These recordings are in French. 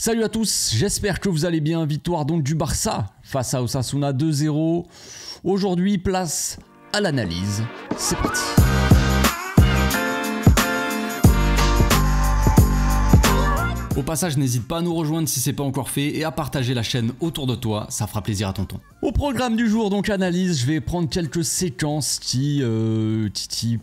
Salut à tous, j'espère que vous allez bien. Victoire donc du Barça face à Osasuna 2-0. Aujourd'hui, place à l'analyse. C'est parti. Au passage, n'hésite pas à nous rejoindre si c'est pas encore fait et à partager la chaîne autour de toi, ça fera plaisir à tonton. Au programme du jour, donc analyse, je vais prendre quelques séquences qui, euh,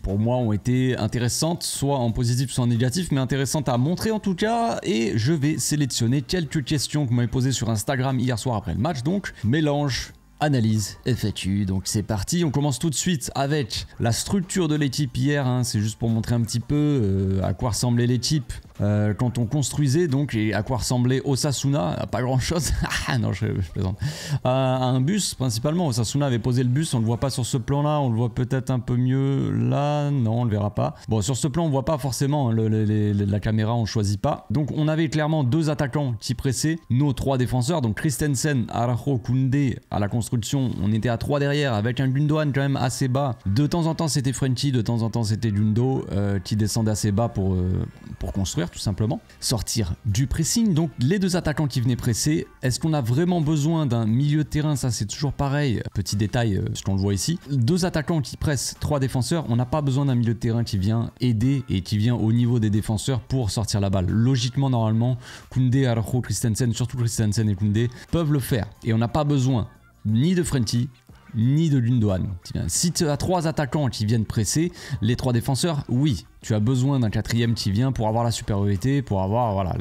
pour moi ont été intéressantes, soit en positif, soit en négatif, mais intéressantes à montrer en tout cas, et je vais sélectionner quelques questions que vous m'avez posées sur Instagram hier soir après le match, donc mélange analyse FAQ. Donc c'est parti, on commence tout de suite avec la structure de l'équipe hier, hein. c'est juste pour montrer un petit peu euh, à quoi ressemblait l'équipe euh, quand on construisait donc et à quoi ressemblait Osasuna, pas grand chose. Ah, non, je, plaisante. à un bus principalement. Osasuna avait posé le bus. On le voit pas sur ce plan-là. On le voit peut-être un peu mieux là. Non, on le verra pas. Bon, sur ce plan, on voit pas forcément. Hein, la caméra, on choisit pas. Donc, on avait clairement deux attaquants qui pressaient nos trois défenseurs. Donc, Christensen, Araujo, Koundé à la construction. On était à trois derrière avec un Gundogan quand même assez bas. De temps en temps, c'était Frenchy. De temps en temps, c'était Gundo euh, qui descendait assez bas pour euh, pour construire tout simplement, sortir du pressing. Donc les deux attaquants qui venaient presser, est-ce qu'on a vraiment besoin d'un milieu de terrain Ça c'est toujours pareil, petit détail, euh, ce qu'on voit ici. Deux attaquants qui pressent, trois défenseurs, on n'a pas besoin d'un milieu de terrain qui vient aider et qui vient au niveau des défenseurs pour sortir la balle. Logiquement, normalement, Koundé, Arjo, Christensen, surtout Christensen et Koundé peuvent le faire. Et on n'a pas besoin ni de Frenty, ni de Lundoan. Si tu as trois attaquants qui viennent presser, les trois défenseurs, oui, tu as besoin d'un quatrième qui vient pour avoir la supériorité, pour avoir voilà,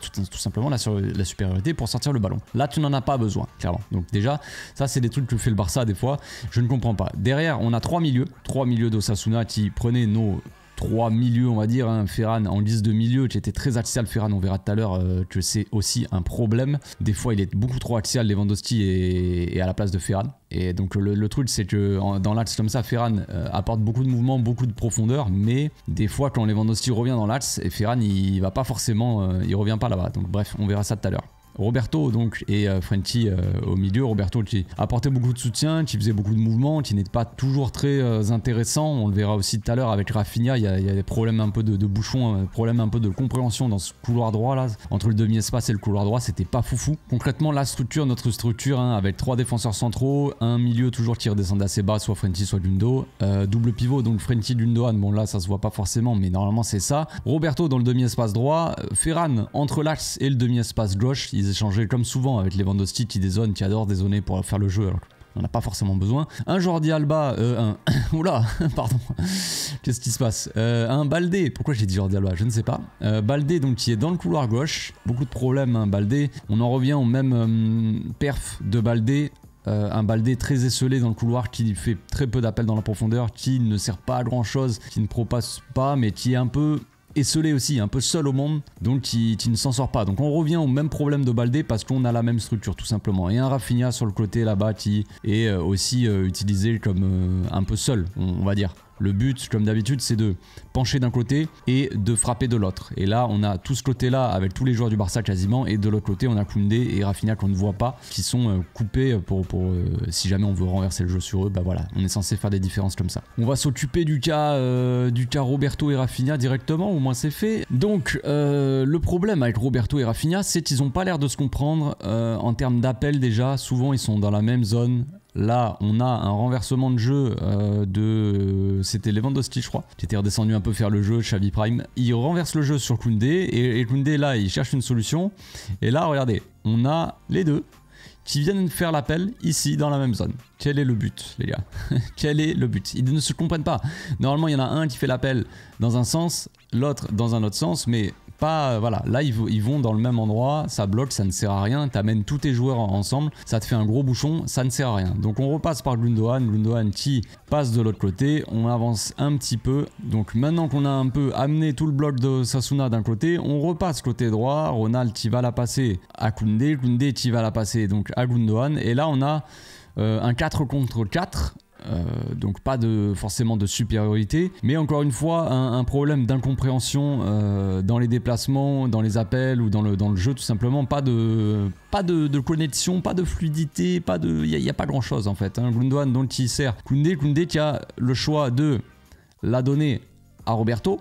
tout, simplement la, la, supériorité pour sortir le ballon. Là, tu n'en as pas besoin, clairement. Donc déjà, ça, c'est des trucs que fait le Barça des fois. Je ne comprends pas. Derrière, on a trois milieux, trois milieux d'Osasuna qui prenaient nos trois milieux, on va dire. Hein, Ferran en liste de milieu, qui était très axial. Ferran, on verra tout à l'heure euh, que c'est aussi un problème. Des fois, il est beaucoup trop axial, Lewandowski est, à la place de Ferran. Et donc le, truc c'est que dans l'axe comme ça, Ferran euh, apporte beaucoup de mouvement beaucoup de profondeur, mais des fois quand Lewandowski revient dans l'axe, et Ferran il, va pas forcément, euh, il revient pas là-bas. Donc bref, on verra ça tout à l'heure. Roberto donc et euh, euh, au milieu. Roberto qui apportait beaucoup de soutien, qui faisait beaucoup de mouvements, qui n'était pas toujours très euh, intéressant. On le verra aussi tout à l'heure avec Rafinha, il y, a, des problèmes un peu de, de bouchon, euh, problème un peu de compréhension dans ce couloir droit là. Entre le demi-espace et le couloir droit, c'était pas foufou. Concrètement, la structure, notre structure, hein, avec trois défenseurs centraux, un milieu toujours qui redescend assez bas, soit Frenchy, soit Lundo. double pivot, donc Frenchy, Dundo, bon là ça se voit pas forcément, mais normalement c'est ça. Roberto dans le demi-espace droit, Ferran entre l'axe et le demi-espace gauche, échanger, comme souvent avec les Vendosti qui dézone qui adorent dézoner pour faire le jeu. Alors on n'a pas forcément besoin. Un Jordi Alba, euh, un... Oula, pardon. Qu'est-ce qui se passe euh, Un Baldé, pourquoi j'ai dit Jordi Alba Je ne sais pas. Euh, baldé, donc, qui est dans le couloir gauche. Beaucoup de problèmes, un hein, Baldé. On en revient au même euh, perf de Baldé un baldé très esselé dans le couloir qui fait très peu d'appels dans la profondeur, qui ne sert pas à grand chose, qui ne propasse pas, mais qui est un peu esselé aussi, un peu seul au monde, donc qui ne s'en sort pas. Donc on revient au même problème de Baldé parce qu'on a la même structure tout simplement. Et un Rafinha sur le côté là-bas qui est euh, aussi euh, utilisé comme euh, un peu seul, on va dire. Le but, comme d'habitude, c'est de pencher d'un côté et de frapper de l'autre. Et là, on a tout ce côté-là avec tous les joueurs du Barça quasiment. Et de l'autre côté, on a Koundé et Rafinha qu'on ne voit pas, qui sont euh, coupés pour, pour euh, si jamais on veut renverser le jeu sur eux. Bah voilà, on est censé faire des différences comme ça. On va s'occuper du cas, euh, du cas Roberto et Rafinha directement, au moins c'est fait. Donc, le problème avec Roberto et Rafinha, c'est qu'ils n'ont pas l'air de se comprendre en termes d'appel déjà. Souvent, ils sont dans la même zone. Là, on a un renversement de jeu euh, de. C'était Lewandowski, je crois, qui était redescendu un peu faire le jeu, Xavi Prime. Il renverse le jeu sur Koundé et, et Koundé, là, il cherche une solution. Et là, regardez, on a les deux qui viennent faire l'appel ici dans la même zone. Quel est le but, les gars Quel est le but Ils ne se comprennent pas. Normalement, il y en a un qui fait l'appel dans un sens, l'autre dans un autre sens, mais pas euh, voilà là ils, ils, vont dans le même endroit ça bloque ça ne sert à rien t'amènes tous tes joueurs ensemble ça te fait un gros bouchon ça ne sert à rien donc on repasse par Glundohan Gundogan qui passe de l'autre côté on avance un petit peu donc maintenant qu'on a un peu amené tout le bloc de Sasuna d'un côté on repasse côté droit Ronald qui va la passer à Koundé Koundé qui va la passer donc à Gundogan, et là on a euh, un 4 contre 4 euh, donc pas de, forcément de supériorité, mais encore une fois un, problème d'incompréhension euh, dans les déplacements, dans les appels ou dans le, dans le jeu tout simplement, pas de, pas de, connexion, pas de fluidité, pas de, il n'y a, pas grand chose en fait. Hein. dont il sert, Koundé, Koundé qui a le choix de la donner à Roberto,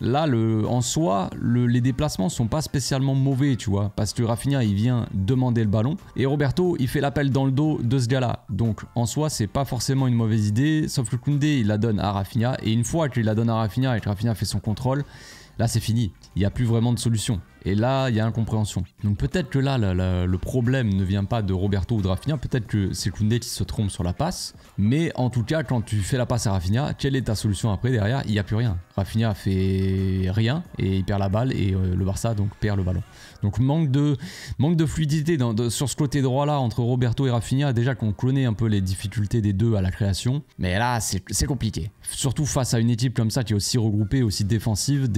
Là, le, en soi, les déplacements sont pas spécialement mauvais, tu vois, parce que Rafinha, il vient demander le ballon, et Roberto, il fait l'appel dans le dos de ce gars-là. Donc, en soi, c'est pas forcément une mauvaise idée, sauf que Koundé, il la donne à Rafinha, et une fois qu'il la donne à Rafinha et que Rafinha fait son contrôle, là, c'est fini. Il n'y a plus vraiment de solution. Et là, il y a incompréhension. Donc peut-être que là, le problème ne vient pas de Roberto ou de Rafinha, peut-être que c'est Koundé qui se trompe sur la passe. Mais en tout cas, quand tu fais la passe à Rafinha, quelle est ta solution après derrière Il n'y a plus rien. Rafinha fait rien et il perd la balle et euh, le Barça donc perd le ballon. Donc manque de, manque de fluidité dans, sur ce côté droit là entre Roberto et Rafinha. Déjà qu'on connaît un peu les difficultés des deux à la création, mais là c'est compliqué. Surtout face à une équipe comme ça qui est aussi regroupée, aussi défensive,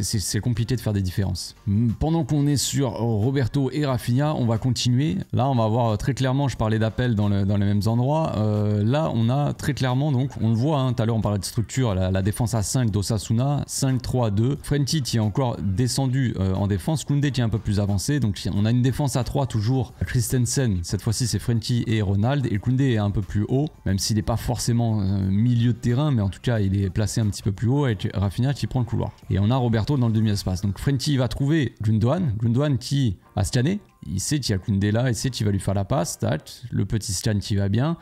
c'est compliqué de faire des différences pendant qu'on est sur Roberto et Rafinha, on va continuer. Là, on va voir euh, très clairement, je parlais d'appel dans, les mêmes endroits. Euh, là, on a très clairement, donc, on le voit, hein, tout à l'heure, on parlait de structure, la, défense à 5 d'Osasuna, 5-3-2. Frenti qui est encore descendu euh, en défense, Koundé qui est un peu plus avancé. Donc, on a une défense à 3 toujours. Christensen, cette fois-ci, c'est Frenti et Ronald. Et Koundé est un peu plus haut, même s'il n'est pas forcément milieu de terrain, mais en tout cas, il est placé un petit peu plus haut avec Rafinha qui prend le couloir. Et on a Roberto dans le demi-espace. Donc, Frenti va trouver c'est qui a scanné. Il sait qu'il y a Koundé là, il sait qu'il va lui faire la passe. le petit scan qui va bien.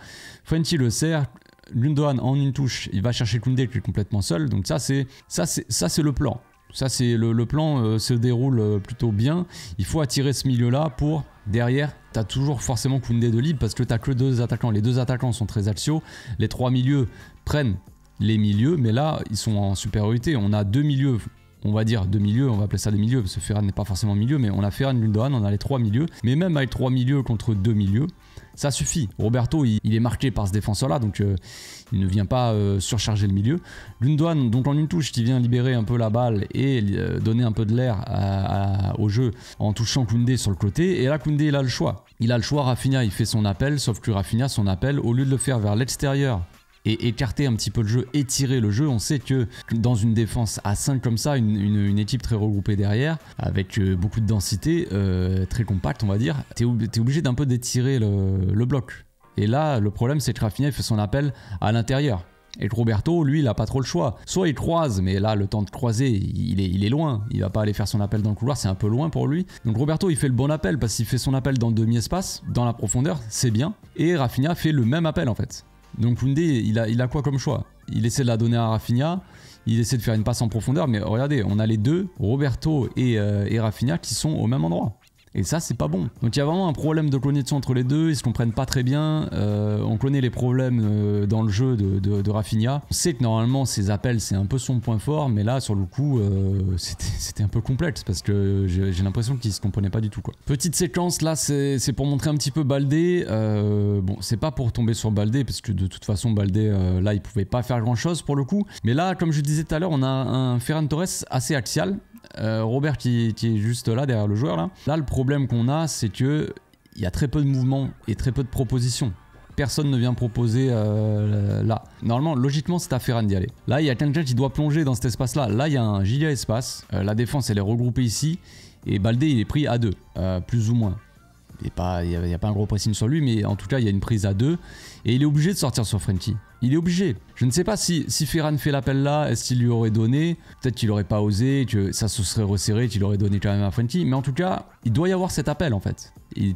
Fenty le sert. Lundoan en une touche, il va chercher Koundé qui est complètement seul. Donc ça c'est ça c'est ça c'est le plan. Ça c'est le, plan euh, se déroule euh, plutôt bien. Il faut attirer ce milieu là pour derrière t'as toujours forcément Koundé de libre parce que t'as que deux attaquants. Les deux attaquants sont très axiaux. Les trois milieux prennent les milieux, mais là ils sont en supériorité. On a deux milieux on va dire, deux milieux, on va appeler ça des milieux, parce que Ferran n'est pas forcément milieu, mais on a Ferran, Lundoan, on a les trois milieux, mais même avec trois milieux contre deux milieux, ça suffit. Roberto, il, est marqué par ce défenseur-là, donc euh, il ne vient pas euh, surcharger le milieu. Lundoan, donc en une touche, qui vient libérer un peu la balle et euh, donner un peu de l'air au jeu en touchant Koundé sur le côté, et là Koundé, il a le choix. Il a le choix, Rafinha, il fait son appel, sauf que Rafinha, son appel, au lieu de le faire vers l'extérieur, et écarter un petit peu le jeu, étirer le jeu. On sait que dans une défense à 5 comme ça, une, équipe très regroupée derrière, avec euh, beaucoup de densité, euh, très compacte on va dire, t'es es obligé d'un peu d'étirer le, bloc. Et là, le problème c'est que Rafinha fait son appel à l'intérieur. Et Roberto, lui, il n'a pas trop le choix. Soit il croise, mais là, le temps de croiser, il est, loin. Il va pas aller faire son appel dans le couloir, c'est un peu loin pour lui. Donc Roberto, il fait le bon appel parce qu'il fait son appel dans le demi-espace, dans la profondeur, c'est bien. Et Rafinha fait le même appel en fait. Donc Koundé, il a, il a quoi comme choix Il essaie de la donner à Rafinha, il essaie de faire une passe en profondeur, mais regardez, on a les deux, Roberto et, euh, et Rafinha, qui sont au même endroit. Et ça, c'est pas bon. Donc il y a vraiment un problème de connexion entre les deux, ils se comprennent pas très bien. Euh, on connaît les problèmes euh, dans le jeu de, de, Rafinha. On sait que normalement, ses appels, c'est un peu son point fort, mais là, sur le coup, euh, c'était un peu complexe parce que j'ai l'impression qu'ils se comprenaient pas du tout. Quoi. Petite séquence, là, c'est pour montrer un petit peu Baldé. bon, c'est pas pour tomber sur Baldé parce que de toute façon, Baldé, là, il pouvait pas faire grand chose pour le coup. Mais là, comme je disais tout à l'heure, on a un Ferran Torres assez axial euh, Robert qui, est juste là derrière le joueur là. Là le problème qu'on a c'est que il y a très peu de mouvements et très peu de propositions. Personne ne vient proposer euh, là. Normalement, logiquement, c'est à Ferran d'y aller. Là, il y a quelqu'un qui doit plonger dans cet espace-là. Là, il y a un giga espace. Euh, la défense, elle est regroupée ici. Et Baldé, il est pris à deux, plus ou moins. Il n'y a, pas un gros pressing sur lui, mais en tout cas, il y a une prise à deux. Et il est obligé de sortir sur Frenty. Il est obligé. Je ne sais pas si, si Ferran fait l'appel là, est-ce qu'il lui aurait donné Peut-être qu'il n'aurait pas osé, que ça se serait resserré, qu'il aurait donné quand même à Frenty. Mais en tout cas, il doit y avoir cet appel en fait. Il,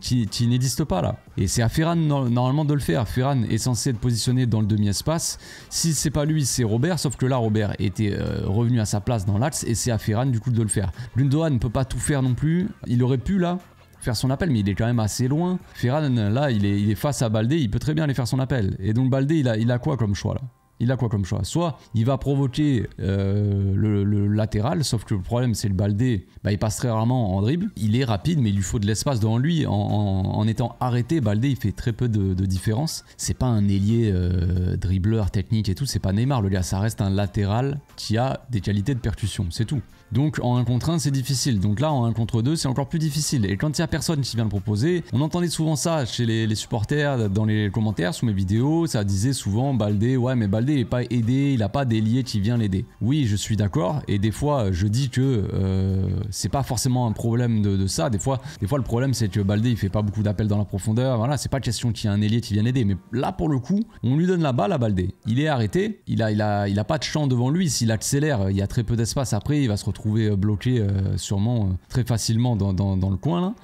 n'existe pas là. Et c'est à Ferran normalement de le faire. Ferran est censé être positionné dans le demi-espace. Si c'est pas lui, c'est Robert. Sauf que là, Robert était euh, revenu à sa place dans l'axe et c'est à Ferran du coup de le faire. Gundogan ne peut pas tout faire non plus. Il aurait pu là faire son appel, mais il est quand même assez loin. Ferran, là, il est, il est face à Baldé, il peut très bien aller faire son appel. Et donc Baldé, il a, il a quoi comme choix là il a quoi comme choix Soit il va provoquer euh, le, latéral, sauf que le problème c'est le baldé, bah, il passe très rarement en dribble. Il est rapide, mais il lui faut de l'espace devant lui. En, étant arrêté, baldé il fait très peu de, différence. C'est pas un ailier euh, dribbleur, technique et tout, c'est pas Neymar le gars, ça reste un latéral qui a des qualités de percussion, c'est tout. Donc en 1 contre 1 c'est difficile, donc là en 1 contre 2 c'est encore plus difficile. Et quand il n'y a personne qui vient le proposer, on entendait souvent ça chez les, les supporters, dans les commentaires, sous mes vidéos, ça disait souvent Baldé, ouais mais Baldé Baldé n'est pas aidé, il n'a pas d'ailier qui vient l'aider. Oui, je suis d'accord, et des fois je dis que euh, c'est pas forcément un problème de, ça. Des fois, des fois le problème c'est que Baldé il fait pas beaucoup d'appels dans la profondeur. Voilà, c'est pas question qu'il y ait un ailier qui vient l'aider. Mais là pour le coup, on lui donne la balle à Baldé. Il est arrêté, il a, il a, il a pas de champ devant lui. S'il accélère, il y a très peu d'espace. Après, il va se retrouver euh, bloqué euh, sûrement très facilement dans, le coin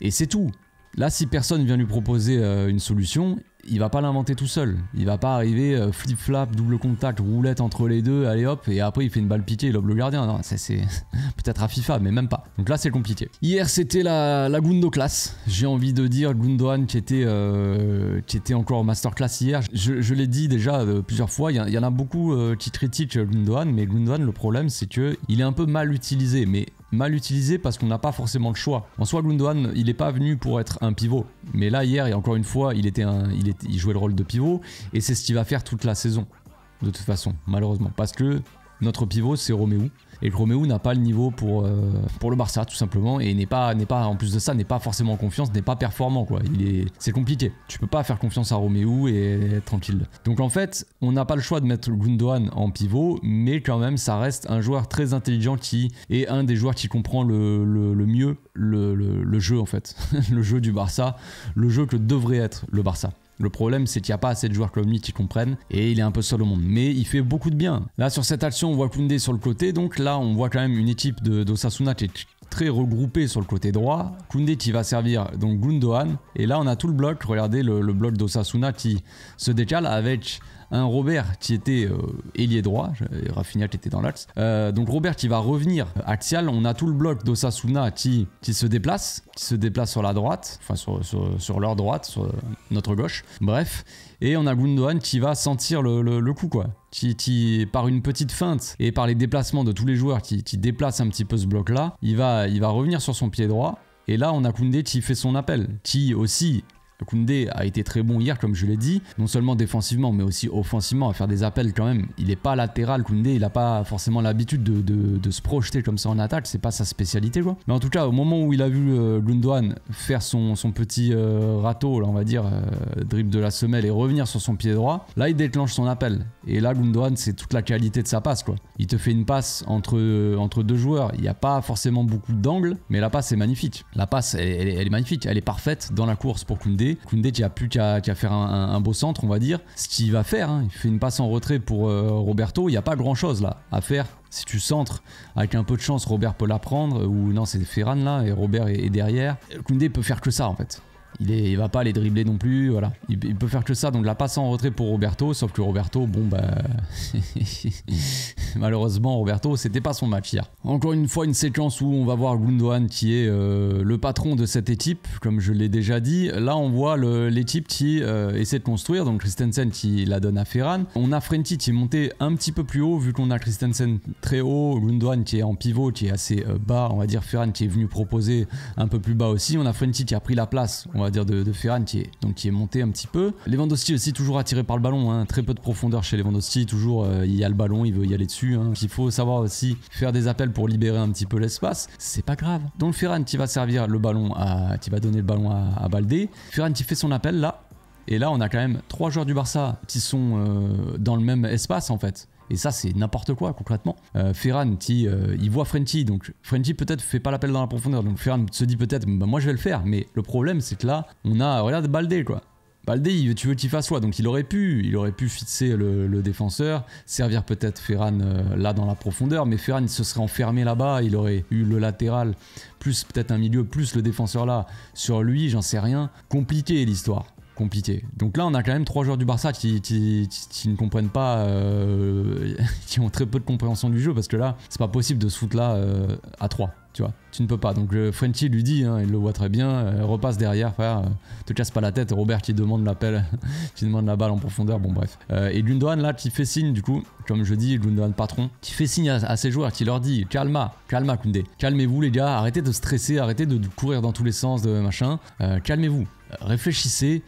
Et c'est tout. Là, si personne vient lui proposer une solution, il va pas l'inventer tout seul. Il va pas arriver euh, flip flap, double contact, roulette entre les deux, allez hop, et après il fait une balle piquée, il lobe le gardien. Non, c'est peut-être à FIFA, mais même pas. Donc là c'est compliqué. Hier c'était la, la Gundo class. J'ai envie de dire Gundoan qui était euh, qui était encore en masterclass hier. Je, l'ai dit déjà euh, plusieurs fois. Il y, en a beaucoup qui critiquent Gundoan, mais Gundoan le problème c'est que il est un peu mal utilisé, mais mal utilisé parce qu'on n'a pas forcément le choix. En soi, Gundogan, il n'est pas venu pour être un pivot. Mais là, hier, et encore une fois, il, il, il jouait le rôle de pivot. Et c'est ce qu'il va faire toute la saison, de toute façon, malheureusement. Parce que notre pivot, c'est Roméo et Roméo n'a pas le niveau pour, euh, pour le Barça tout simplement et n'est pas, n'est pas en plus de ça n'est pas forcément en confiance, n'est pas performant quoi. Il est, c'est compliqué. Tu peux pas faire confiance à Roméo et être tranquille. Donc en fait, on n'a pas le choix de mettre Gundogan en pivot, mais quand même ça reste un joueur très intelligent qui est un des joueurs qui comprend le, mieux le, jeu en fait, le jeu du Barça, le jeu que devrait être le Barça. Le problème, c'est qu'il n'y a pas assez de joueurs comme lui qui comprennent et il est un peu seul au monde. Mais il fait beaucoup de bien. Là, sur cette action, on voit Koundé sur le côté. Donc là, on voit quand même une équipe de d'Osasuna qui très regroupé sur le côté droit. Koundé qui va servir donc Gundogan. Et là, on a tout le bloc. Regardez le, bloc d'Osasuna qui se décale avec un Robert qui était euh, ailier droit, Rafinha qui était dans l'axe. Euh, donc Robert qui va revenir axial, on a tout le bloc d'Osasuna qui, qui se déplace, qui se déplace sur la droite, enfin sur, leur droite, sur notre gauche, bref. Et on a Gundogan qui va sentir le coup quoi qui, par une petite feinte et par les déplacements de tous les joueurs qui, déplacent un petit peu ce bloc-là, il va, il va revenir sur son pied droit. Et là, on a Koundé qui fait son appel, qui aussi Koundé a été très bon hier, comme je l'ai dit, non seulement défensivement, mais aussi offensivement, à faire des appels quand même. Il n'est pas latéral, Koundé, il n'a pas forcément l'habitude de, se projeter comme ça en attaque, c'est pas sa spécialité, quoi. Mais en tout cas, au moment où il a vu euh, faire son, petit euh, râteau, là, on va dire, euh, drip de la semelle et revenir sur son pied droit, là, il déclenche son appel. Et là, Gundogan, c'est toute la qualité de sa passe, quoi. Il te fait une passe entre, euh, deux joueurs, il n'y a pas forcément beaucoup d'angles, mais la passe est magnifique. La passe, elle, elle est magnifique, elle est parfaite dans la course pour Koundé Koundé. tu n'y a plus qu'à faire un, beau centre, on va dire. Ce qu'il va faire, hein, il fait une passe en retrait pour euh, Roberto. Il n'y a pas grand chose là à faire. Si tu centres, avec un peu de chance, Robert peut la prendre. Ou non, c'est Ferran là, et Robert est, derrière. Koundé peut faire que ça en fait. Il, va pas aller dribbler non plus, voilà. Il, peut faire que ça, donc la passe en retrait pour Roberto, sauf que Roberto, bon bah... Malheureusement, Roberto, c'était pas son match Encore une fois, une séquence où on va voir Gundogan qui est euh, le patron de cette équipe, comme je l'ai déjà dit. Là, on voit l'équipe qui euh, essaie de construire, donc Christensen qui la donne à Ferran. On a Frenty qui est monté un petit peu plus haut, vu qu'on a Christensen très haut, Gundogan qui est en pivot, qui est assez euh, bas, on va dire Ferran qui est venu proposer un peu plus bas aussi. On a Frenty qui a pris la place, on va dire, de, Ferran qui est, donc, qui est monté un petit peu. Lewandowski aussi, toujours attiré par le ballon, hein. très peu de profondeur chez Lewandowski, toujours euh, il y a le ballon, il veut y aller dessus. Hein. Il faut savoir aussi faire des appels pour libérer un petit peu l'espace, c'est pas grave. Donc Ferran qui va servir le ballon, à, qui va donner le ballon à, à Baldé. Ferran qui fait son appel là, et là, on a quand même trois joueurs du Barça qui sont euh, dans le même espace en fait. Et ça, c'est n'importe quoi concrètement. Euh, Ferran, euh, il voit Frenchy, donc Frenchy peut-être fait pas l'appel dans la profondeur. Donc Ferran se dit peut-être, bah, moi je vais le faire. Mais le problème, c'est que là, on a, regarde Baldé quoi. Baldé, tu veux qu'il fasse quoi Donc il aurait pu, il aurait pu fixer le, défenseur, servir peut-être Ferran euh, là dans la profondeur, mais Ferran se serait enfermé là-bas, il aurait eu le latéral, plus peut-être un milieu, plus le défenseur là sur lui, j'en sais rien. Compliqué l'histoire compliqué. Donc là, on a quand même trois joueurs du Barça qui, ne comprennent pas, euh, qui ont très peu de compréhension du jeu, parce que là, c'est pas possible de se foutre là euh, à 3. Tu vois, tu ne peux pas. Donc le Frenchy lui dit, hein, il le voit très bien, euh, repasse derrière, frère, euh, te casse pas la tête. Robert qui demande l'appel, qui demande la balle en profondeur, bon bref. Euh, et Gundogan là, qui fait signe du coup, comme je dis, Gundogan patron, qui fait signe à, ses joueurs, qui leur dit, calma, calma Koundé, calmez-vous les gars, arrêtez de stresser, arrêtez de, courir dans tous les sens, de machin, calmez-vous, réfléchissez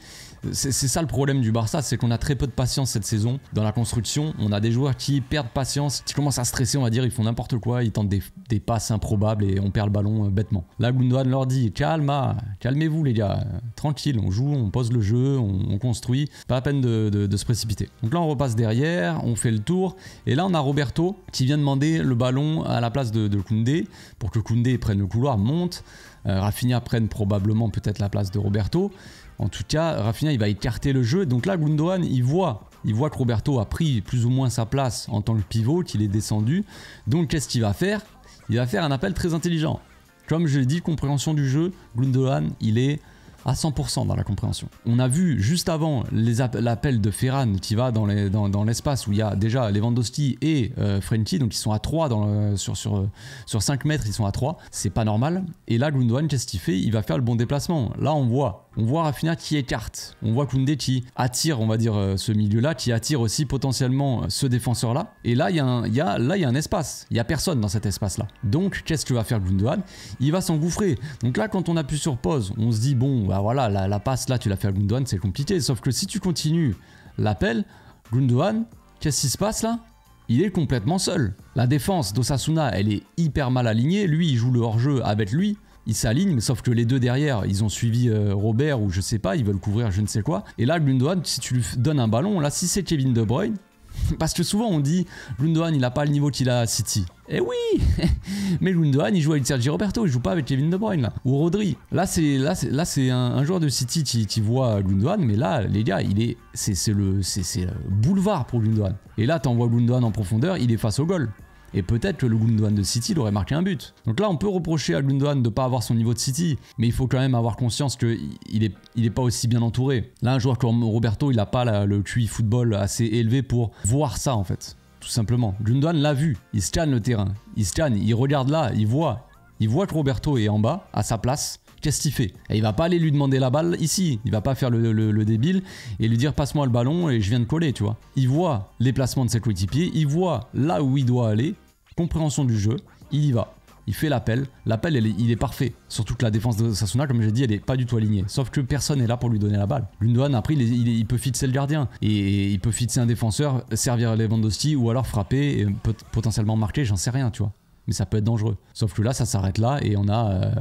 c'est ça le problème du Barça, c'est qu'on a très peu de patience cette saison dans la construction. On a des joueurs qui perdent patience, qui commencent à stresser, on va dire, ils font n'importe quoi, ils tentent des, passes improbables et on perd le ballon euh, bêtement. Là, Gundogan leur dit calma, calmez-vous les gars, tranquille, on joue, on pose le jeu, on, construit, pas à peine de, se précipiter. Donc là, on repasse derrière, on fait le tour, et là, on a Roberto qui vient demander le ballon à la place de, de Koundé pour que Koundé prenne le couloir, monte. Euh, Rafinha prenne probablement peut-être la place de Roberto. En tout cas, Rafinha, il va écarter le jeu. Donc là, Gundogan, il voit il voit que Roberto a pris plus ou moins sa place en tant que pivot, qu'il est descendu. Donc qu'est-ce qu'il va faire Il va faire un appel très intelligent. Comme je l'ai dit, compréhension du jeu, Gundogan, il est à 100% dans la compréhension. On a vu juste avant l'appel de Ferran qui va dans l'espace où il y a déjà Lewandowski et euh, donc ils sont à 3 sur, sur, sur 5 mètres, ils sont à 3. C'est pas normal. Et là, Gundogan, qu'est-ce qu'il fait Il va faire le bon déplacement. Là, on voit, on voit Rafinha qui écarte, on voit Koundé qui attire, on va dire, euh, ce milieu-là, qui attire aussi potentiellement euh, ce défenseur-là. Et là, il y, a un, y, y a un espace, il n'y a personne dans cet espace-là. Donc, qu'est-ce que va faire Gundogan Il va s'engouffrer. Donc là, quand on appuie sur pause, on se dit, bon, bah voilà, la, passe, là, tu l'as fait à Gundogan, c'est compliqué. Sauf que si tu continues l'appel, Gundogan, qu'est-ce qui se passe là il est complètement seul. La défense d'Osasuna, elle est hyper mal alignée. Lui, il joue le hors-jeu avec lui ils s'alignent, sauf que les deux derrière, ils ont suivi euh, Robert ou je sais pas, ils veulent couvrir je ne sais quoi. Et là, Gundogan, si tu lui donnes un ballon, là, si c'est Kevin De Bruyne, parce que souvent on dit Gundogan il n'a pas le niveau qu'il a à City. Eh oui Mais Gundogan il joue avec Sergi Roberto, il joue pas avec Kevin De Bruyne là. Ou Rodri. Là c'est c'est un, joueur de City qui, voit euh, Gundogan, mais là les gars il est c'est le euh, boulevard pour Gundogan. Et là t'envoies Gundogan en profondeur, il est face au goal. Et peut-être que le Gundogan de City l'aurait marqué un but. Donc là, on peut reprocher à Gundogan de ne pas avoir son niveau de City, mais il faut quand même avoir conscience qu'il n'est il est pas aussi bien entouré. Là, un joueur comme Roberto, il n'a pas le QI football assez élevé pour voir ça en fait. Tout simplement. Gundogan l'a vu, il scanne le terrain, il scanne, il regarde là, il voit. Il voit que Roberto est en bas, à sa place, qu'est-ce qu'il fait Et il va pas aller lui demander la balle ici, il va pas faire le, débile et lui dire passe-moi le ballon et je viens de coller, tu vois. Il voit les placements de ses coéquipiers, il voit là où il doit aller, compréhension du jeu, il y va. Il fait l'appel, l'appel il est parfait. Surtout que la défense de Sasuna, comme j'ai dit, elle est pas du tout alignée. Sauf que personne n'est là pour lui donner la balle. Gundogan après il, il, peut fixer le gardien et il peut fixer un défenseur, servir Lewandowski ou alors frapper et potentiellement marquer, j'en sais rien, tu vois mais ça peut être dangereux. Sauf que là, ça s'arrête là et on a euh,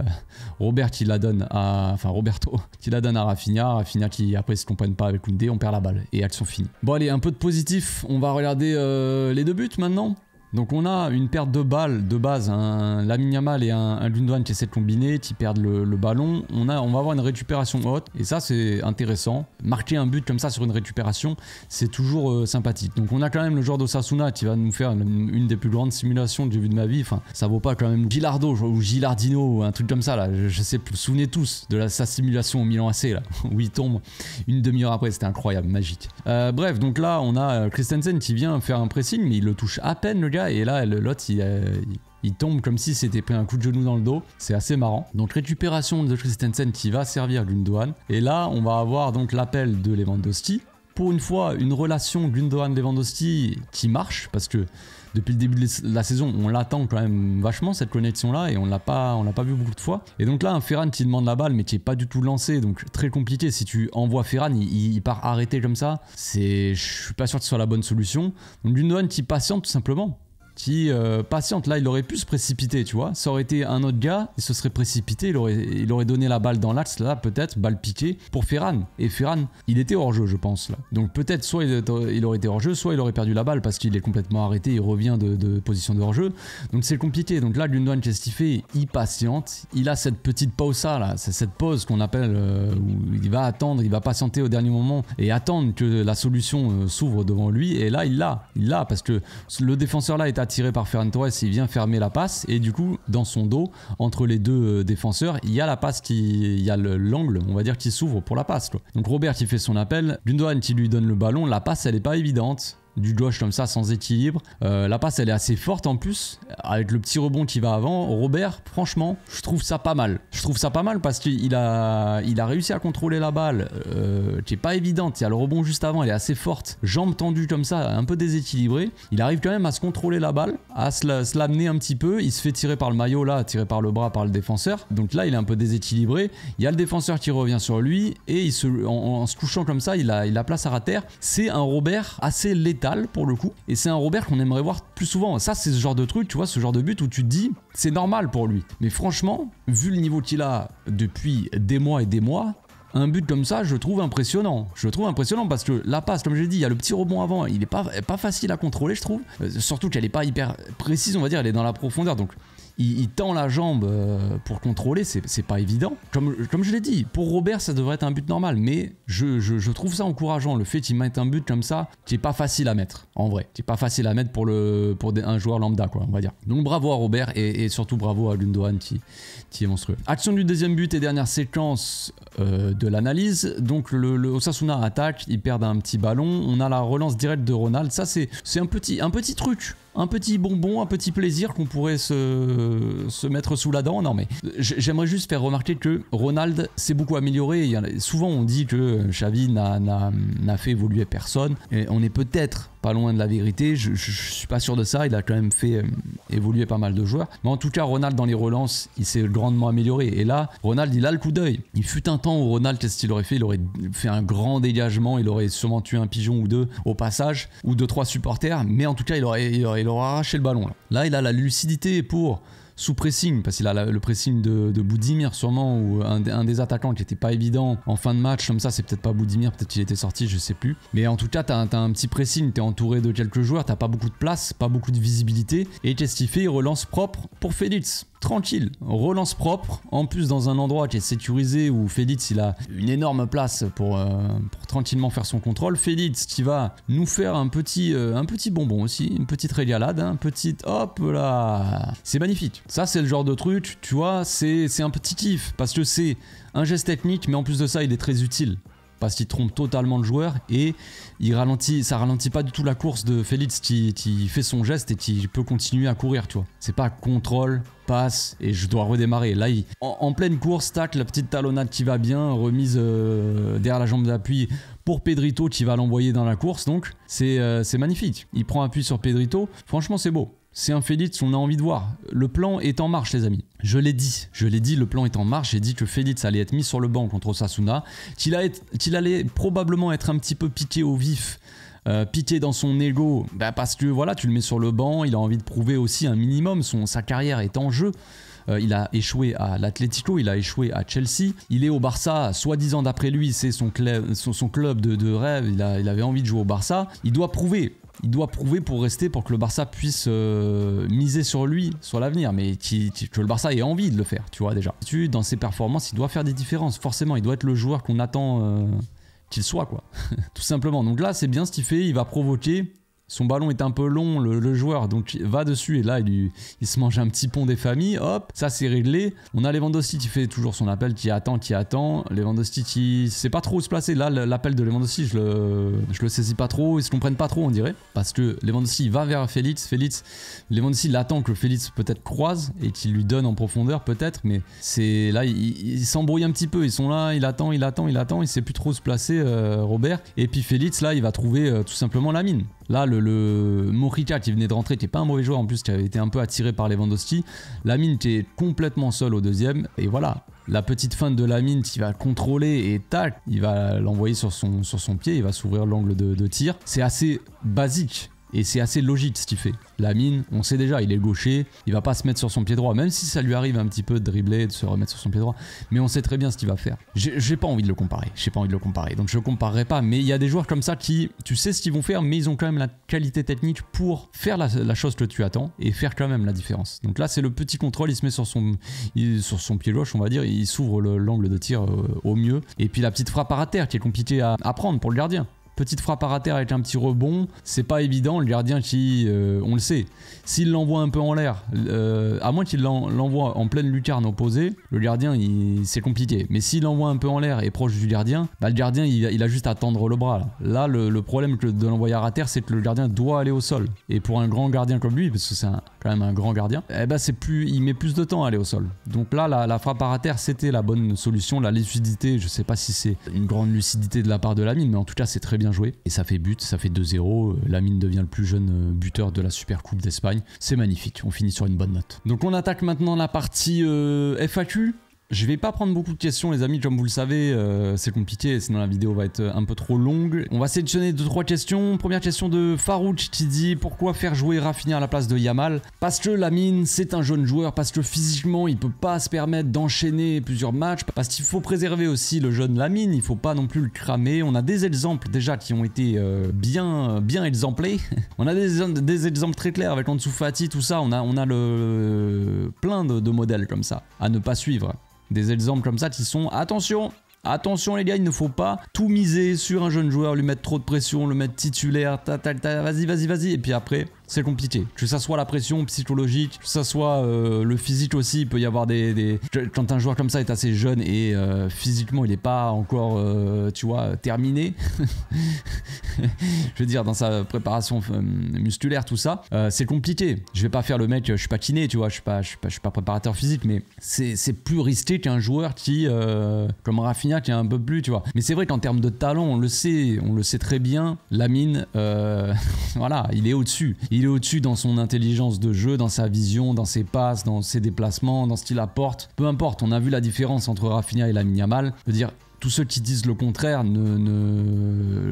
Robert qui la donne à, enfin Roberto qui la donne à Rafinha, Rafinha qui après se comprennent pas avec Koundé, on perd la balle et elles sont finies. Bon allez, un peu de positif, on va regarder euh, les deux buts maintenant. Donc on a une perte de balles de base, un hein. Lamine et un, un qui essaient de combiner, qui perdent le, ballon. On, a, on va avoir une récupération haute et ça c'est intéressant. Marquer un but comme ça sur une récupération, c'est toujours euh, sympathique. Donc on a quand même le joueur d'Osasuna qui va nous faire une, des plus grandes simulations que j'ai vu de ma vie. Enfin, ça vaut pas quand même Gilardo ou Gilardino ou un truc comme ça là. Je, sais plus, vous souvenez tous de la, sa simulation au Milan AC là, où il tombe une demi-heure après, c'était incroyable, magique. Euh, bref, donc là on a euh, Christensen qui vient faire un pressing mais il le touche à peine le gars et là, l'autre, il, euh, il tombe comme si c'était pris un coup de genou dans le dos. C'est assez marrant. Donc récupération de Christensen qui va servir Gundogan. Et là, on va avoir donc l'appel de Lewandowski. Pour une fois, une relation Gundogan-Lewandowski qui marche parce que depuis le début de la saison, on l'attend quand même vachement cette connexion-là et on l'a pas, on l'a pas vu beaucoup de fois. Et donc là, un Ferran qui demande la balle mais qui est pas du tout lancé, donc très compliqué. Si tu envoies Ferran, il, part arrêter comme ça. C'est, je suis pas sûr que ce soit la bonne solution. Donc Gundogan qui patiente tout simplement qui euh, patiente. Là, il aurait pu se précipiter, tu vois. Ça aurait été un autre gars, il se serait précipité, il aurait, il aurait donné la balle dans l'axe, là, peut-être, balle piquée, pour Ferran. Et Ferran, il était hors-jeu, je pense, là. Donc peut-être, soit il, aurait été hors-jeu, soit il aurait perdu la balle parce qu'il est complètement arrêté, il revient de, position de hors-jeu. Donc c'est compliqué. Donc là, Gundogan, qu'est-ce qu'il fait Il patiente, il a cette petite pause, là. C'est cette pause qu'on appelle euh, où il va attendre, il va patienter au dernier moment et attendre que la solution euh, s'ouvre devant lui. Et là, il l'a. Il l'a parce que le défenseur, là, est à attiré par Ferran Torres, il vient fermer la passe et du coup dans son dos, entre les deux euh, défenseurs, il y a la passe qui, il y a l'angle, on va dire qui s'ouvre pour la passe. Quoi. Donc Robert qui fait son appel, Gundogan qui lui donne le ballon, la passe elle est pas évidente du gauche comme ça sans équilibre. Euh, la passe elle est assez forte en plus, avec le petit rebond qui va avant. Robert, franchement, je trouve ça pas mal. Je trouve ça pas mal parce qu'il a, il a réussi à contrôler la balle, C'est euh, qui est pas évidente. Il y a le rebond juste avant, elle est assez forte. jambes tendues comme ça, un peu déséquilibré. Il arrive quand même à se contrôler la balle, à se l'amener un petit peu. Il se fait tirer par le maillot là, tiré par le bras par le défenseur. Donc là, il est un peu déséquilibré. Il y a le défenseur qui revient sur lui et il en, se couchant comme ça, il a, il a place à terre. C'est un Robert assez létal pour le coup. Et c'est un Robert qu'on aimerait voir plus souvent. Ça, c'est ce genre de truc, tu vois, ce genre de but où tu dis, c'est normal pour lui. Mais franchement, vu le niveau qu'il a depuis des mois et des mois, un but comme ça, je trouve impressionnant. Je trouve impressionnant parce que la passe, comme j'ai dit, il y a le petit rebond avant, il n'est pas, pas facile à contrôler, je trouve. Euh, surtout qu'elle n'est pas hyper précise, on va dire, elle est dans la profondeur. Donc il, tend la jambe euh, pour contrôler, c'est pas évident. Comme, je l'ai dit, pour Robert, ça devrait être un but normal, mais je, trouve ça encourageant, le fait qu'il mette un but comme ça, qui est pas facile à mettre, en vrai, qui pas facile à mettre pour, un joueur lambda, quoi, on va dire. Donc bravo à Robert et, surtout bravo à Gundogan qui, est monstrueux. Action du deuxième but et dernière séquence euh, de l'analyse. Donc le, Osasuna attaque, il perd un petit ballon, on a la relance directe de Ronald, ça c'est un petit truc un petit bonbon, un petit plaisir qu'on pourrait se, mettre sous la dent. Non mais j'aimerais juste faire remarquer que Ronald s'est beaucoup amélioré. Il souvent on dit que Xavi n'a fait évoluer personne. Et on est peut-être pas loin de la vérité. Je, suis pas sûr de ça. Il a quand même fait euh, évoluer pas mal de joueurs. Mais en tout cas, Ronald dans les relances, il s'est grandement amélioré. Et là, Ronald, il a le coup d'œil. Il fut un temps où Ronald, qu'est-ce qu'il aurait fait Il aurait fait un grand dégagement. Il aurait sûrement tué un pigeon ou deux au passage, ou deux trois supporters. Mais en tout cas, il aurait, il arraché le ballon. là il a la lucidité pour sous pressing, parce qu'il a le pressing de, de, Boudimir sûrement, ou un, des attaquants qui n'était pas évident en fin de match, comme ça, c'est peut-être pas Boudimir, peut-être qu'il était sorti, je sais plus. Mais en tout cas, t'as un petit pressing, t'es entouré de quelques joueurs, t'as pas beaucoup de place, pas beaucoup de visibilité. Et qu'est-ce qu'il fait Il relance propre pour Félix tranquille, relance propre, en plus dans un endroit qui est sécurisé où Félix il a une énorme place pour, euh, tranquillement faire son contrôle. Félix qui va nous faire un petit, euh, un petit bonbon aussi, une petite régalade, un hein, petit hop là. C'est magnifique. Ça c'est le genre de truc, tu vois, c'est un petit kiff parce que c'est un geste technique mais en plus de ça il est très utile parce qu'il trompe totalement le joueur et il ralentit, ça ralentit pas du tout la course de Félix qui, fait son geste et qui peut continuer à courir, tu vois. C'est pas contrôle, passe et je dois redémarrer. Là, en, pleine course, tac, la petite talonnade qui va bien, remise euh, derrière la jambe d'appui pour Pedrito qui va l'envoyer dans la course. Donc, c'est euh, magnifique. Il prend appui sur Pedrito. Franchement, c'est beau. C'est un Félix on a envie de voir. Le plan est en marche, les amis. Je l'ai dit, je l'ai dit, le plan est en marche. J'ai dit que Félix allait être mis sur le banc contre Sasuna. qu'il allait probablement être un petit peu piqué au vif, euh, piqué dans son ego, bah, parce que voilà, tu le mets sur le banc, il a envie de prouver aussi un minimum, son, sa carrière est en jeu. Euh, il a échoué à l'Atlético, il a échoué à Chelsea, il est au Barça, soi-disant d'après lui, c'est son, club de, rêve, il, avait envie de jouer au Barça, il doit prouver il doit prouver pour rester, pour que le Barça puisse euh, miser sur lui, sur l'avenir, mais que le Barça ait envie de le faire, tu vois déjà. Tu Dans ses performances, il doit faire des différences, forcément, il doit être le joueur qu'on attend euh, qu'il soit, quoi, tout simplement. Donc là, c'est bien ce qu'il fait, il va provoquer, son ballon est un peu long, le, joueur, donc il va dessus et là il, se mange un petit pont des familles, hop, ça c'est réglé. On a Lewandowski qui fait toujours son appel, qui attend, qui attend. Lewandowski qui sait pas trop se placer. Là, l'appel de Lewandowski, je le, je le saisis pas trop, ils se comprennent pas trop, on dirait, parce que Lewandowski va vers Félix, Félix, Lewandowski l'attend que Félix peut-être croise et qu'il lui donne en profondeur peut-être, mais c'est là il, s'embrouille un petit peu, ils sont là, il attend, il attend, il attend, il sait plus trop se placer euh, Robert. Et puis Félix là, il va trouver euh, tout simplement la mine. Là, le, le qui venait de rentrer, qui n'est pas un mauvais joueur en plus, qui avait été un peu attiré par les Lewandowski. Lamine qui est complètement seul au deuxième. Et voilà, la petite fin de Lamine qui va contrôler et tac, il va l'envoyer sur son, sur son pied, il va s'ouvrir l'angle de, de tir. C'est assez basique et c'est assez logique ce qu'il fait. La mine, on sait déjà, il est gaucher, il va pas se mettre sur son pied droit, même si ça lui arrive un petit peu de dribbler de se remettre sur son pied droit. Mais on sait très bien ce qu'il va faire. J'ai pas envie de le comparer, j'ai pas envie de le comparer, donc je le comparerai pas. Mais il y a des joueurs comme ça qui, tu sais ce qu'ils vont faire, mais ils ont quand même la qualité technique pour faire la, chose que tu attends et faire quand même la différence. Donc là, c'est le petit contrôle, il se met sur son, sur son pied gauche, on va dire, il s'ouvre l'angle de tir euh, au mieux. Et puis la petite frappe par terre qui est compliquée à, à prendre pour le gardien. Petite frappe à terre avec un petit rebond, c'est pas évident. Le gardien qui, euh, on le sait, s'il l'envoie un peu en l'air, euh, à moins qu'il l'envoie en pleine lucarne opposée, le gardien, c'est compliqué. Mais s'il l'envoie un peu en l'air et proche du gardien, bah, le gardien, il, a juste à tendre le bras. Là, le, problème que de l'envoyer à terre, c'est que le gardien doit aller au sol. Et pour un grand gardien comme lui, parce que c'est quand même un grand gardien, eh ben c'est plus, il met plus de temps à aller au sol. Donc là, la, la frappe à terre, c'était la bonne solution. La lucidité, je sais pas si c'est une grande lucidité de la part de la mine, mais en tout cas, c'est très bien joué. Et ça fait but, ça fait 2-0. Euh, Lamine devient le plus jeune euh, buteur de la Super Coupe d'Espagne. C'est magnifique, on finit sur une bonne note. Donc on attaque maintenant la partie euh, FAQ. Je vais pas prendre beaucoup de questions les amis, comme vous le savez, euh, c'est compliqué, sinon la vidéo va être un peu trop longue. On va sélectionner 2-3 questions. Première question de Farouch qui dit « Pourquoi faire jouer Rafinha à la place de Yamal ?» Parce que Lamine, c'est un jeune joueur, parce que physiquement, il peut pas se permettre d'enchaîner plusieurs matchs, parce qu'il faut préserver aussi le jeune Lamine, il faut pas non plus le cramer. On a des exemples déjà qui ont été euh, bien, bien exemplés. on a des, exemples très clairs avec Ansu Fati, tout ça, on a, on a le, plein de modèles comme ça à ne pas suivre des exemples comme ça qui sont, attention, Attention les gars, il ne faut pas tout miser sur un jeune joueur, lui mettre trop de pression, le mettre titulaire, ta vas-y, vas-y, vas-y. Et puis après, c'est compliqué. Que ça soit la pression psychologique, que ça soit euh, le physique aussi, il peut y avoir des, Quand un joueur comme ça est assez jeune et euh, physiquement il n'est pas encore, euh, tu vois, terminé, je veux dire, dans sa préparation musculaire, tout ça, c'est compliqué. Je vais pas faire le mec, je suis pas kiné, tu vois, je suis pas, suis pas, préparateur physique, mais c'est plus risqué qu'un joueur qui, comme Rafinha, qui est un peu plus, tu vois. Mais c'est vrai qu'en termes de talent, on le sait, on le sait très bien, la mine voilà, il est au-dessus. Il est au-dessus dans son intelligence de jeu, dans sa vision, dans ses passes, dans ses déplacements, dans ce qu'il apporte. Peu importe, on a vu la différence entre Rafinha et la Yamal. Je veux dire, tous ceux qui disent le contraire ne,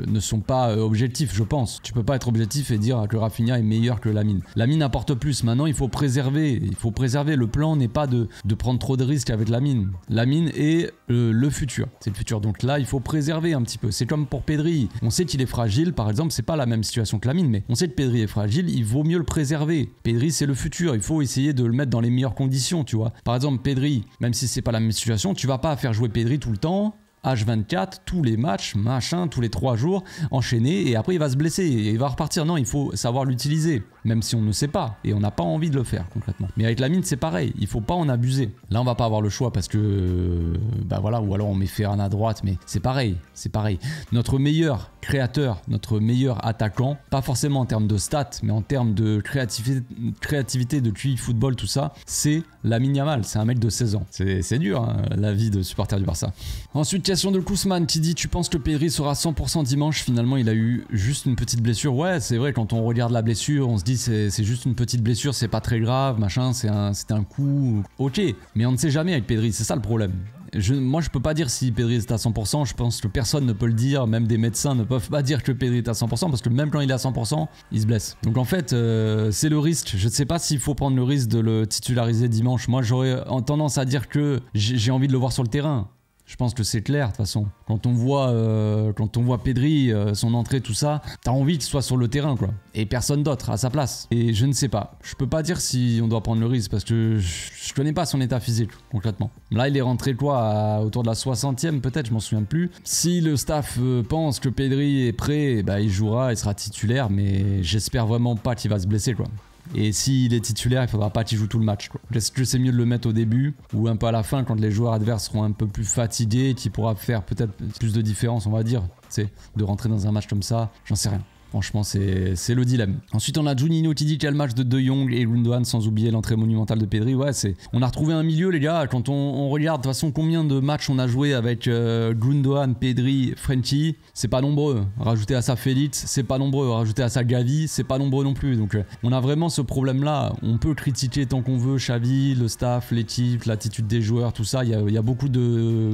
ne, sont pas euh, objectifs, je pense. Tu peux pas être objectif et dire que Raffinia est meilleur que la mine. La mine apporte plus. Maintenant, il faut préserver. Il faut préserver. Le plan n'est pas de, prendre trop de risques avec la mine. La mine est euh, le futur. C'est le futur. Donc là, il faut préserver un petit peu. C'est comme pour Pedri. On sait qu'il est fragile, par exemple. C'est pas la même situation que la mine. mais on sait que Pedri est fragile. Il vaut mieux le préserver. Pedri, c'est le futur. Il faut essayer de le mettre dans les meilleures conditions, tu vois. Par exemple, Pedri, même si c'est pas la même situation, tu vas pas faire jouer Pedri tout le temps H24, tous les matchs, machin, tous les trois jours, enchaîné, et après il va se blesser, et il va repartir. Non, il faut savoir l'utiliser, même si on ne sait pas, et on n'a pas envie de le faire concrètement. Mais avec la mine, c'est pareil, il faut pas en abuser. Là, on va pas avoir le choix parce que, euh, bah voilà, ou alors on met Ferran à droite, mais c'est pareil, c'est pareil. Notre meilleur créateur, notre meilleur attaquant. Pas forcément en termes de stats, mais en termes de créativité, créativité de QI, football, tout ça. C'est la Yamal, c'est un mec de 16 ans. C'est dur, hein, la vie de supporter du Barça. Ensuite, question de Kousman qui dit Tu penses que Pedri sera 100% dimanche Finalement, il a eu juste une petite blessure. Ouais, c'est vrai, quand on regarde la blessure, on se dit c'est juste une petite blessure, c'est pas très grave, machin, c'est un, un coup. Ok, mais on ne sait jamais avec Pedri, c'est ça le problème moi, je peux pas dire si Pedri est à 100%. Je pense que personne ne peut le dire. Même des médecins ne peuvent pas dire que Pedri est à 100% parce que même quand il est à 100%, il se blesse. Donc en fait, euh, c'est le risque. Je ne sais pas s'il faut prendre le risque de le titulariser dimanche. Moi, j'aurais tendance à dire que j'ai envie de le voir sur le terrain. Je pense que c'est clair de toute façon. Quand on voit, euh, quand on voit Pedri, euh, son entrée, tout ça, t'as envie qu'il soit sur le terrain, quoi. Et personne d'autre à sa place. Et je ne sais pas. Je peux pas dire si on doit prendre le risque parce que je, ne connais pas son état physique concrètement. Là, il est rentré quoi autour de la 60e peut-être, je m'en souviens plus. Si le staff euh, pense que Pedri est prêt, bah, il jouera, il sera titulaire, mais j'espère vraiment pas qu'il va se blesser, quoi. Et s'il est titulaire, il faudra pas qu'il joue tout le match. Je sais mieux de le mettre au début ou un peu à la fin quand les joueurs adverses seront un peu plus fatigués, qu'il pourra faire peut-être plus de différence, on va dire, de rentrer dans un match comme ça, j'en sais rien. Franchement, c'est le dilemme. Ensuite, on a Juninho qui dit quel match de De Jong et Gundogan, sans oublier l'entrée monumentale de Pedri. Ouais, c'est. On a retrouvé un milieu, les gars. Quand on, regarde, de toute façon, combien de matchs on a joué avec euh, Pedri, Frenkie, c'est pas nombreux. Rajouter à ça Félix, c'est pas nombreux. Rajouter à ça Gavi, c'est pas nombreux non plus. Donc, euh, on a vraiment ce problème-là. On peut critiquer tant qu'on veut Xavi, le staff, l'équipe, l'attitude des joueurs, tout ça. Il y a, beaucoup de,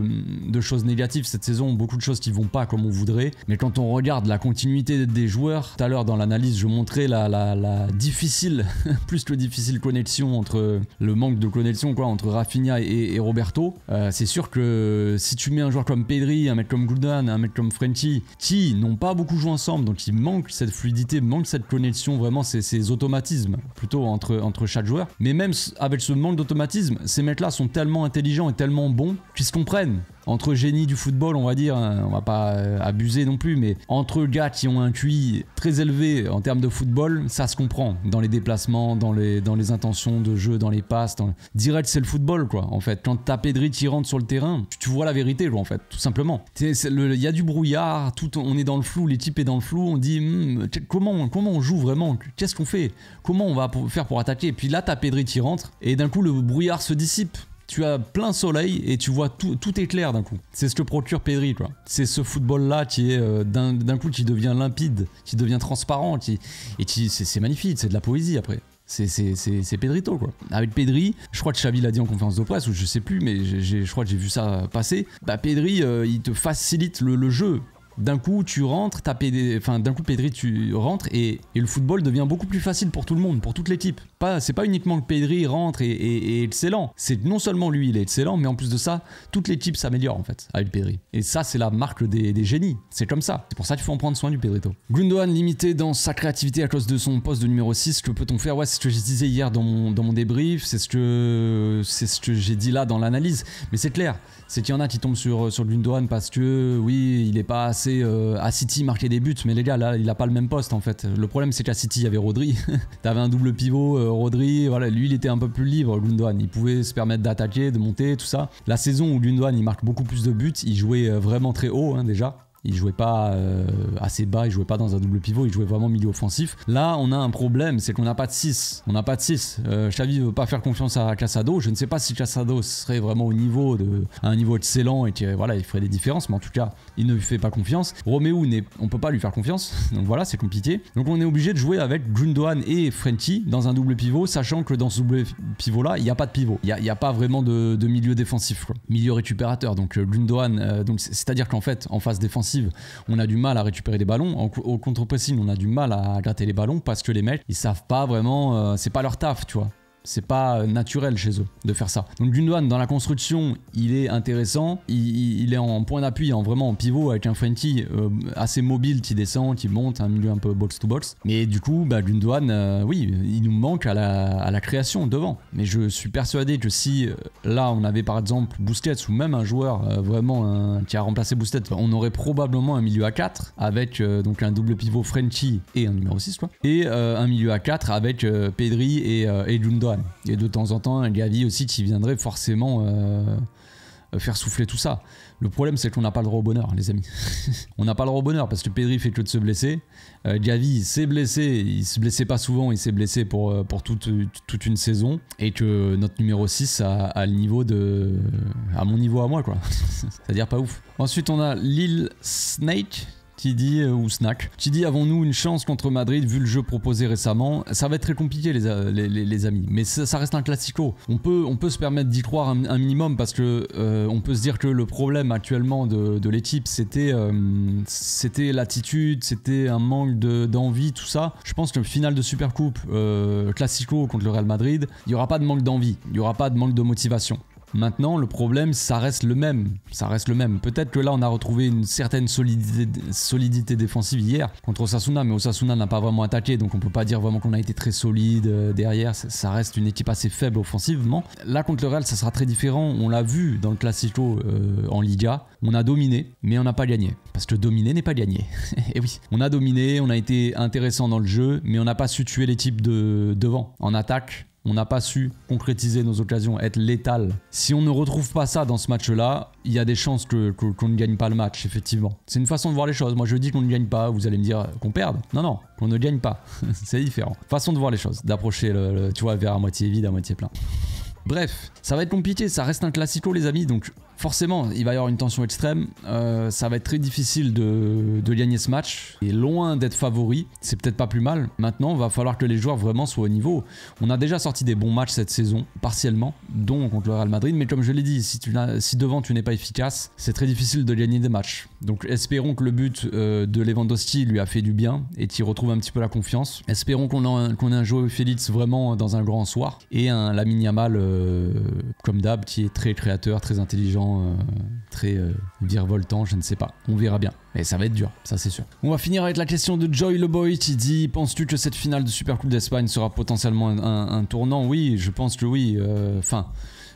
de choses négatives cette saison, beaucoup de choses qui vont pas comme on voudrait. Mais quand on regarde la continuité des joueurs, tout à l'heure dans l'analyse, je montrais la, difficile, plus que difficile connexion entre euh, le manque de connexion quoi entre Rafinha et, Roberto. Euh, c'est sûr que euh, si tu mets un joueur comme Pedri, un mec comme Goudan, un mec comme Frenchy, qui n'ont pas beaucoup joué ensemble, donc il manque cette fluidité, manque cette connexion, vraiment ces, ces automatismes plutôt entre, entre chaque joueur. Mais même avec ce manque d'automatisme, ces mecs-là sont tellement intelligents et tellement bons qu'ils se comprennent entre génies du football, on va dire, hein, on va pas euh, abuser non plus, mais entre gars qui ont un QI très élevé en termes de football, ça se comprend dans les déplacements, dans les, dans les intentions de jeu, dans les passes. Dans... Direct, c'est le football, quoi, en fait. Quand Ta Pedri qui rentre sur le terrain, tu vois la vérité, en fait, tout simplement. Il y a du brouillard, tout, on est dans le flou, types est dans le flou, on dit hmm, comment, comment on joue vraiment, qu'est-ce qu'on fait, comment on va faire pour attaquer. Et puis là, Ta Pedri qui rentre, et d'un coup, le brouillard se dissipe tu as plein soleil et tu vois tout, tout est clair d'un coup. C'est ce que procure Pedri, quoi. C'est ce football-là qui est euh, d'un coup qui devient limpide, qui devient transparent, et qui, c'est magnifique, c'est de la poésie après. C'est Pedrito, quoi. Avec Pedri, je crois que Xavi l'a dit en conférence de presse, ou je sais plus, mais je crois que j'ai vu ça passer. Bah, Pedri, euh, il te facilite le, le jeu d'un coup tu rentres, enfin d'un coup Pedri tu rentres et, le football devient beaucoup plus facile pour tout le monde, pour toute l'équipe. Pas, c'est pas uniquement que Pedri rentre et, et, excellent, c'est non seulement lui il est excellent, mais en plus de ça, toute l'équipe s'améliore en fait avec Pedri. Et ça c'est la marque des, génies, c'est comme ça. C'est pour ça qu'il faut en prendre soin du Pedrito. Gundogan limité dans sa créativité à cause de son poste de numéro 6, que peut-on faire Ouais c'est ce que je disais hier dans mon, dans mon débrief, c'est ce que, c'est ce que j'ai dit là dans l'analyse, mais c'est clair c'est qu'il y en a qui tombent sur, sur parce que, oui, il n'est pas assez. Euh, à City, marqué des buts, mais les gars, là, il n'a pas le même poste en fait. Le problème, c'est qu'à City, il y avait Rodri. T'avais un double pivot, euh, Rodri, voilà, lui, il était un peu plus libre, Gundogan. Il pouvait se permettre d'attaquer, de monter, tout ça. La saison où Gundogan, il marque beaucoup plus de buts, il jouait euh, vraiment très haut hein, déjà. Il jouait pas euh, assez bas, il jouait pas dans un double pivot, il jouait vraiment milieu offensif. Là, on a un problème, c'est qu'on n'a pas de 6. On n'a pas de 6. Euh, Xavi veut pas faire confiance à Casado. Je ne sais pas si Casado serait vraiment au niveau de à un niveau excellent et qui voilà, il ferait des différences, mais en tout cas, il ne lui fait pas confiance. Roméo, on peut pas lui faire confiance, donc voilà, c'est compliqué. Donc on est obligé de jouer avec Gundogan et Frenkie dans un double pivot, sachant que dans ce double pivot là, il n'y a pas de pivot. Il n'y a, pas vraiment de, milieu défensif, milieu récupérateur. Donc euh, Gundogan, euh, c'est-à-dire qu'en fait, en phase défensive, on a du mal à récupérer des ballons. au contre-pressing, on a du mal à gratter les ballons parce que les mecs, ils savent pas vraiment, euh, c'est pas leur taf, tu vois c'est pas naturel chez eux de faire ça. Donc Gundogan dans la construction, il est intéressant, il, est en point d'appui, en vraiment en pivot avec un Frenty euh, assez mobile qui descend, qui monte, un milieu un peu box to box. Mais du coup, bah, Gundogan, euh, oui, il nous manque à la, création devant. Mais je suis persuadé que si euh, là on avait par exemple Busquets ou même un joueur vraiment qui a remplacé Busquets, bah, on aurait probablement un milieu à 4 avec donc un double pivot Frenkie et un numéro 6 et un milieu à 4 avec Pedri et, et Gundogan. Et de temps en temps, un Gavi aussi qui viendrait forcément euh, faire souffler tout ça. Le problème, c'est qu'on n'a pas le droit au bonheur, les amis. on n'a pas le droit au bonheur parce que Pedri fait que de se blesser. Euh, Gavi s'est blessé, il se blessait pas souvent, il s'est blessé pour, euh, pour toute, toute, une saison. Et que notre numéro 6 a, le niveau de. à mon niveau à moi, quoi. C'est-à-dire pas ouf. Ensuite, on a Lil Snake qui euh, dit, ou Snack, qui dit avons-nous une chance contre Madrid vu le jeu proposé récemment Ça va être très compliqué les, amis, mais ça, reste un classico. On peut, on peut se permettre d'y croire un, minimum parce que euh, on peut se dire que le problème actuellement de, l'équipe c'était euh, c'était l'attitude, c'était un manque d'envie, tout ça. Je pense que finale de Supercoupe, classico contre le Real Madrid, il n'y aura pas de manque d'envie, il n'y aura pas de manque de motivation. Maintenant, le problème, ça reste le même. Ça reste le même. Peut-être que là, on a retrouvé une certaine solidité, défensive hier contre Osasuna, mais Osasuna n'a pas vraiment attaqué, donc on peut pas dire vraiment qu'on a été très solide euh, derrière. Ça reste une équipe assez faible offensivement. Là, contre le Real, ça sera très différent. On l'a vu dans le Classico euh, en Liga. On a dominé, mais on n'a pas gagné. Parce que dominer n'est pas gagné. Et eh oui, on a dominé, on a été intéressant dans le jeu, mais on n'a pas su tuer les types de devant. En attaque, on n'a pas su concrétiser nos occasions, être létal. Si on ne retrouve pas ça dans ce match-là, il y a des chances qu'on que, ne gagne pas le match, effectivement. C'est une façon de voir les choses. Moi, je dis qu'on ne gagne pas, vous allez me dire qu'on perde. Non, non, qu'on ne gagne pas. c'est différent. Façon de voir les choses, d'approcher, tu vois, vers à moitié vide, à moitié plein. Bref, ça va être compliqué, ça reste un classico les amis, donc forcément, il va y avoir une tension extrême. Euh, ça va être très difficile de, gagner ce match. Et loin d'être favori, c'est peut-être pas plus mal. Maintenant, il va falloir que les joueurs vraiment soient au niveau. On a déjà sorti des bons matchs cette saison, partiellement, dont contre le Real Madrid. Mais comme je l'ai dit, si, devant tu n'es pas efficace, c'est très difficile de gagner des matchs. Donc espérons que le but euh, de Lewandowski lui a fait du bien et qu'il retrouve un petit peu la confiance. Espérons qu'on ait un joueur Félix vraiment dans un grand soir et un Lamine Yamal euh, comme d'hab qui est très créateur, très intelligent euh, très euh, virevoltant, je ne sais pas. On verra bien. Mais ça va être dur, ça c'est sûr. On va finir avec la question de Joy Leboy qui dit Penses-tu que cette finale de Super Coupe d'Espagne sera potentiellement un tournant Oui, je pense que oui. Euh, enfin,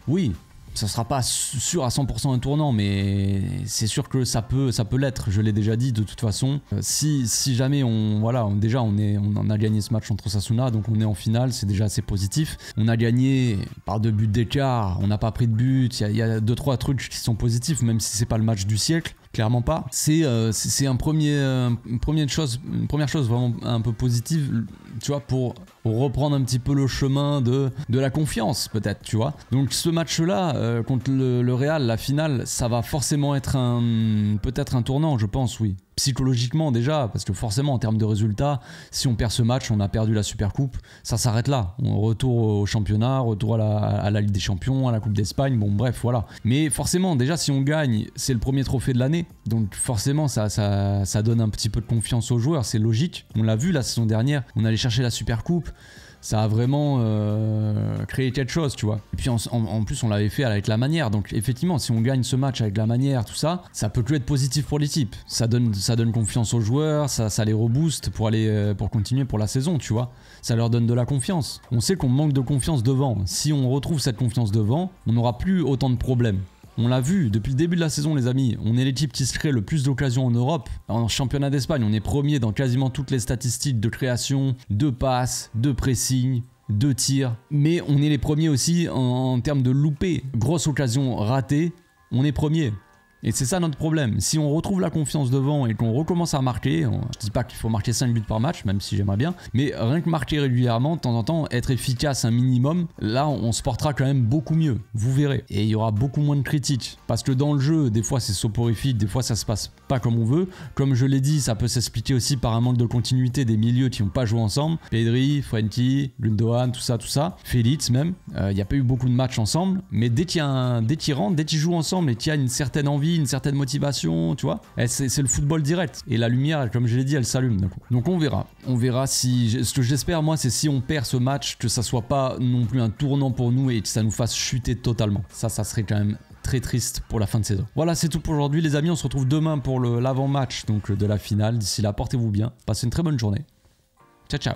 oui, ça sera pas sûr à 100% un tournant, mais c'est sûr que ça peut, ça peut l'être. Je l'ai déjà dit de toute façon. Euh, si, si jamais on, voilà, on, déjà on est, on a gagné ce match entre Sasuna, donc on est en finale, c'est déjà assez positif. On a gagné par deux buts d'écart, on n'a pas pris de but. Il y, y, a deux trois trucs qui sont positifs, même si c'est pas le match du siècle clairement pas. Euh, c'est c'est un premier, euh, une, première chose, première chose vraiment un peu positive, tu vois, pour reprendre un petit peu le chemin de, de la confiance, peut-être, tu vois. Donc ce match-là, euh, contre le, le, Real, la finale, ça va forcément être un peut-être un tournant, je pense, oui psychologiquement déjà, parce que forcément en termes de résultats, si on perd ce match, on a perdu la Super Coupe, ça s'arrête là. On retourne au championnat, retour à la, Ligue des Champions, à la Coupe d'Espagne, bon bref, voilà. Mais forcément déjà si on gagne, c'est le premier trophée de l'année, donc forcément ça, ça, ça donne un petit peu de confiance aux joueurs, c'est logique. On l'a vu la saison dernière, on allait chercher la Super Coupe, ça a vraiment euh, créé quelque chose, tu vois. Et puis en, plus, on l'avait fait avec la manière. Donc effectivement, si on gagne ce match avec la manière, tout ça, ça peut plus être positif pour les Ça donne, ça donne confiance aux joueurs, ça, les rebooste pour aller, euh, pour continuer pour la saison, tu vois. Ça leur donne de la confiance. On sait qu'on manque de confiance devant. Si on retrouve cette confiance devant, on n'aura plus autant de problèmes. On l'a vu depuis le début de la saison, les amis. On est l'équipe qui se crée le plus d'occasions en Europe. En championnat d'Espagne, on est premier dans quasiment toutes les statistiques de création, de passes, de pressing, de tirs. Mais on est les premiers aussi en, termes de loupés. Grosse occasion ratée, on est premier. Et c'est ça notre problème. Si on retrouve la confiance devant et qu'on recommence à marquer, on, je dis pas qu'il faut marquer 5 buts par match, même si j'aimerais bien, mais rien que marquer régulièrement, de temps en temps, être efficace un minimum, là on, se portera quand même beaucoup mieux, vous verrez. Et il y aura beaucoup moins de critiques. Parce que dans le jeu, des fois c'est soporifique, des fois ça se passe pas comme on veut. Comme je l'ai dit, ça peut s'expliquer aussi par un manque de continuité des milieux qui n'ont pas joué ensemble. Pedri, Frenkie, Gundogan, tout ça, tout ça. Félix même. Euh, il n'y a pas eu beaucoup de matchs ensemble. Mais dès qu'il rentre, dès qu'ils jouent ensemble et qu'il y a une certaine envie, une certaine motivation, tu vois. C'est le football direct. Et la lumière, comme je l'ai dit, elle s'allume Donc on verra. On verra si. Ce que j'espère, moi, c'est si on perd ce match, que ça soit pas non plus un tournant pour nous et que ça nous fasse chuter totalement. Ça, ça serait quand même très triste pour la fin de saison. Voilà, c'est tout pour aujourd'hui les amis. On se retrouve demain pour l'avant-match donc de la finale. D'ici là, portez-vous bien. Passez une très bonne journée. Ciao, ciao.